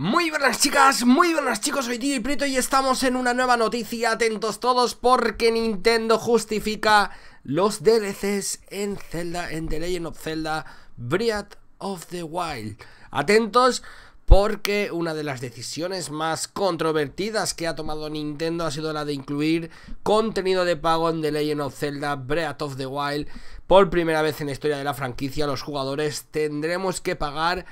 Muy buenas chicas, muy buenas chicos, soy Tío y Prieto y estamos en una nueva noticia, atentos todos porque Nintendo justifica los DLCs en Zelda, en The Legend of Zelda Breath of the Wild. Atentos porque una de las decisiones más controvertidas que ha tomado Nintendo ha sido la de incluir contenido de pago en The Legend of Zelda Breath of the Wild. Por primera vez en la historia de la franquicia, los jugadores tendremos que pagar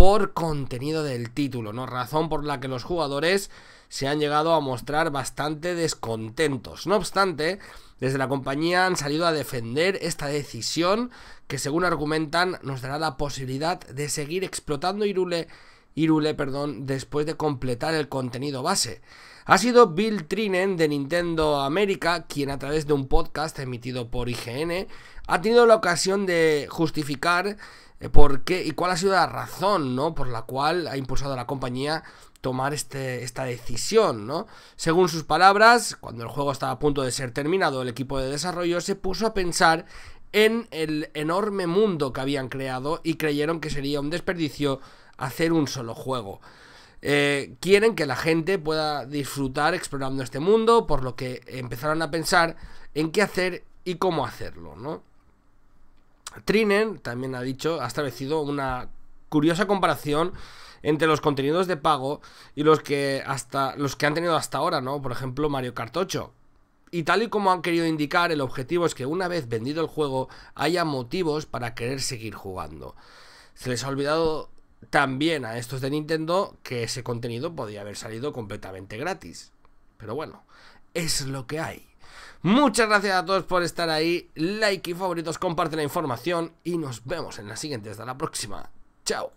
por contenido del título, ¿no? Razón por la que los jugadores se han llegado a mostrar bastante descontentos. No obstante, desde la compañía han salido a defender esta decisión que según argumentan nos dará la posibilidad de seguir explotando Irule Irule, perdón, después de completar el contenido base. Ha sido Bill Trinen de Nintendo América quien a través de un podcast emitido por IGN ha tenido la ocasión de justificar eh, por qué y cuál ha sido la razón, ¿no? Por la cual ha impulsado a la compañía tomar este, esta decisión, ¿no? Según sus palabras, cuando el juego estaba a punto de ser terminado, el equipo de desarrollo se puso a pensar en el enorme mundo que habían creado y creyeron que sería un desperdicio hacer un solo juego. Eh, quieren que la gente pueda disfrutar explorando este mundo, por lo que empezaron a pensar en qué hacer y cómo hacerlo, ¿no? Trinen también ha dicho, ha establecido una curiosa comparación entre los contenidos de pago y los que hasta los que han tenido hasta ahora, ¿no? Por ejemplo, Mario Kart 8. Y tal y como han querido indicar, el objetivo es que una vez vendido el juego haya motivos para querer seguir jugando. Se les ha olvidado también a estos de Nintendo que ese contenido podía haber salido completamente gratis. Pero bueno, es lo que hay. Muchas gracias a todos por estar ahí, like y favoritos, comparte la información y nos vemos en la siguiente. Hasta la próxima. Chao.